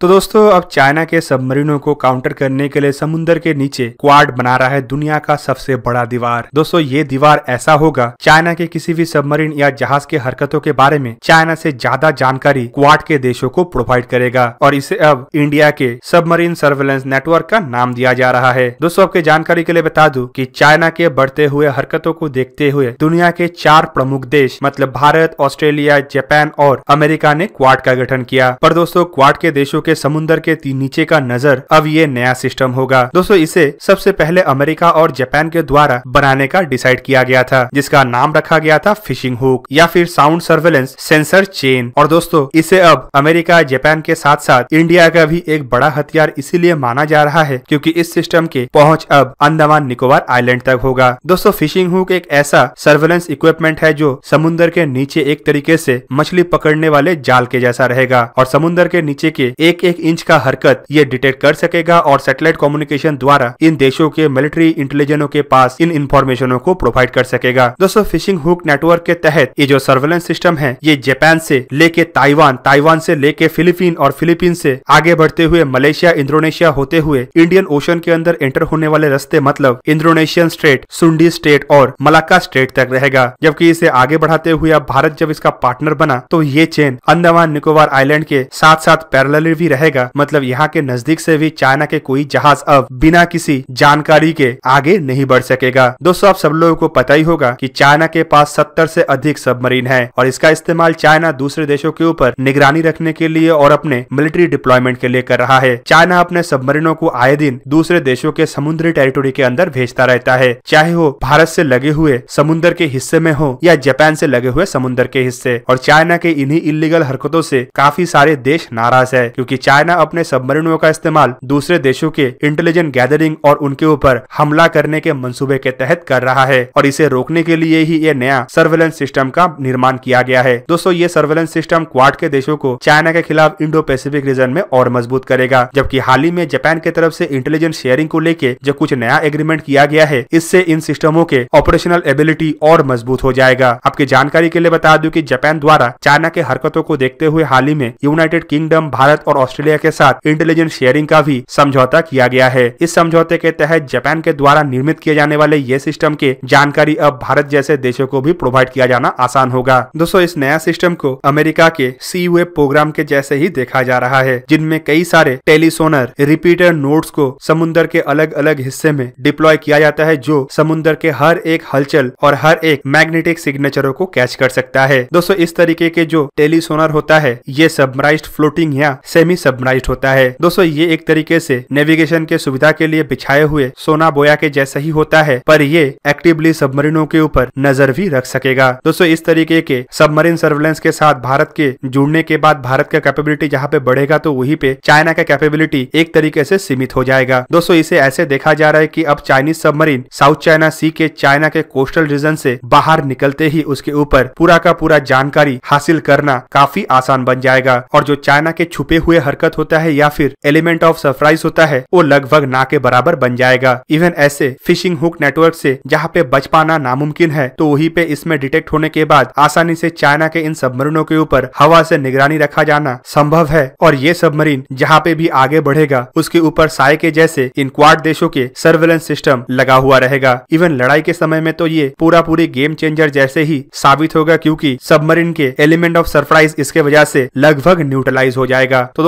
तो दोस्तों अब चाइना के सबमरीनों को काउंटर करने के लिए समुन्दर के नीचे क्वाड बना रहा है दुनिया का सबसे बड़ा दीवार दोस्तों ये दीवार ऐसा होगा चाइना के किसी भी सबमरीन या जहाज के हरकतों के बारे में चाइना से ज्यादा जानकारी क्वाड के देशों को प्रोवाइड करेगा और इसे अब इंडिया के सबमरीन सर्वेलेंस नेटवर्क का नाम दिया जा रहा है दोस्तों आपके जानकारी के लिए बता दू की चाइना के बढ़ते हुए हरकतों को देखते हुए दुनिया के चार प्रमुख देश मतलब भारत ऑस्ट्रेलिया जापान और अमेरिका ने क्वाड का गठन किया पर दोस्तों क्वाड के देशों के समुन्दर के नीचे का नजर अब ये नया सिस्टम होगा दोस्तों इसे सबसे पहले अमेरिका और जापान के द्वारा बनाने का डिसाइड किया गया था जिसका नाम रखा गया था फिशिंग हुक या फिर साउंड सर्वेलेंस सेंसर चेन और दोस्तों इसे अब अमेरिका जापान के साथ साथ इंडिया का भी एक बड़ा हथियार इसीलिए माना जा रहा है क्योंकि इस सिस्टम के पहुंच अब अंडमान निकोबार आइलैंड तक होगा दोस्तों फिशिंग हुक एक ऐसा सर्वेलेंस इक्विपमेंट है जो समुन्दर के नीचे एक तरीके से मछली पकड़ने वाले जाल के जैसा रहेगा और समुन्दर के नीचे के एक एक एक इंच का हरकत ये डिटेक्ट कर सकेगा और सैटेलाइट कम्युनिकेशन द्वारा इन देशों के मिलिट्री इंटेलिजेंसों के पास इन इन्फॉर्मेशनों को प्रोवाइड कर सकेगा दोस्तों फिशिंग हुक नेटवर्क के तहत ये जो सर्वेलेंस सिस्टम है ये जापान से लेके ताइवान ताइवान से लेके फिलीपीन और फिलीपीन से आगे बढ़ते हुए मलेशिया इंडोनेशिया होते हुए इंडियन ओशन के अंदर एंटर होने वाले रस्ते मतलब इंडोनेशियन स्टेट सुंडी स्टेट और मलाका स्टेट तक रहेगा जबकि इसे आगे बढ़ाते हुए अब भारत जब इसका पार्टनर बना तो ये चेन अंडमान निकोबार आइलैंड के साथ साथ पैरल भी ही रहेगा मतलब यहाँ के नजदीक से भी चाइना के कोई जहाज अब बिना किसी जानकारी के आगे नहीं बढ़ सकेगा दोस्तों आप सब लोगों को पता ही होगा कि चाइना के पास सत्तर से अधिक सबमरीन है और इसका इस्तेमाल चाइना दूसरे देशों के ऊपर निगरानी रखने के लिए और अपने मिलिट्री डिप्लॉयमेंट के लिए कर रहा है चाइना अपने सबमरीनों को आए दिन दूसरे देशों के समुद्री टेरिटोरी के अंदर भेजता रहता है चाहे वो भारत से लगे हुए समुन्दर के हिस्से में हो या जापान से लगे हुए समुन्दर के हिस्से और चाइना के इन्हीं इलीगल हरकतों से काफी सारे देश नाराज है क्योंकि चाइना अपने सबमरीनों का इस्तेमाल दूसरे देशों के इंटेलिजेंट गैदरिंग और उनके ऊपर हमला करने के मंसूबे के तहत कर रहा है और इसे रोकने के लिए ही ये नया सर्वेलेंस सिस्टम का निर्माण किया गया है दोस्तों ये सर्वेलेंस सिस्टम क्वाड के देशों को चाइना के खिलाफ इंडो पैसिफिक रीजन में और मजबूत करेगा जबकि हाल ही में जापान के तरफ से इंटेलिजेंस शेयरिंग को लेके जो कुछ नया एग्रीमेंट किया गया है इससे इन सिस्टमों के ऑपरेशनल एबिलिटी और मजबूत हो जाएगा आपकी जानकारी के लिए बता दू की जापान द्वारा चाइना के हरकतों को देखते हुए हाल ही में यूनाइटेड किंगडम भारत और ऑस्ट्रेलिया के साथ इंटेलिजेंस शेयरिंग का भी समझौता किया गया है इस समझौते के तहत जापान के द्वारा निर्मित किए जाने वाले ये सिस्टम के जानकारी अब भारत जैसे देशों को भी प्रोवाइड किया जाना आसान होगा दोस्तों इस नया सिस्टम को अमेरिका के सी प्रोग्राम के जैसे ही देखा जा रहा है जिनमें कई सारे टेलीसोनर रिपीटर नोट को समुन्दर के अलग अलग हिस्से में डिप्लॉय किया जाता है जो समुन्दर के हर एक हलचल और हर एक मैग्नेटिक सिग्नेचरों को कैच कर सकता है दोस्तों इस तरीके के जो टेलीसोनर होता है ये सबमराइज फ्लोटिंग या सेमी सबमराइज होता है दोस्तों ये एक तरीके से नेविगेशन के सुविधा के लिए बिछाए हुए सोना बोया के जैसा ही होता है पर ये एक्टिवली सबमरीनों के ऊपर नजर भी रख सकेगा दोस्तों इस तरीके के सबमरीन सर्वेलेंस के साथ भारत के जुड़ने के बाद भारत का कैपेबिलिटी जहाँ पे बढ़ेगा तो वही पे चाइना का कैपेबिलिटी एक तरीके ऐसी सीमित हो जाएगा दोस्तों इसे ऐसे देखा जा रहा है की अब Chinese submarine South China Sea के चाइना के कोस्टल रीजन ऐसी बाहर निकलते ही उसके ऊपर पूरा का पूरा जानकारी हासिल करना काफी आसान बन जाएगा और जो चाइना के छुपे हुए हरकत होता है या फिर एलिमेंट ऑफ सरप्राइज होता है वो लगभग ना के बराबर बन जाएगा इवन ऐसे फिशिंग हुक नेटवर्क से जहाँ पे बच पाना नामुमकिन है तो वही पे इसमें डिटेक्ट होने के बाद आसानी से चाइना के इन सबमरीनों के ऊपर हवा से निगरानी रखा जाना संभव है और ये सबमरीन जहाँ पे भी आगे बढ़ेगा उसके ऊपर साय के जैसे इन क्वाड देशों के सर्वेलेंस सिस्टम लगा हुआ रहेगा इवन लड़ाई के समय में तो ये पूरा पूरी गेम चेंजर जैसे ही साबित होगा क्योंकि सबमरीन के एलिमेंट ऑफ सरप्राइज इसके वजह से लगभग न्यूट्रलाइज हो जाएगा तो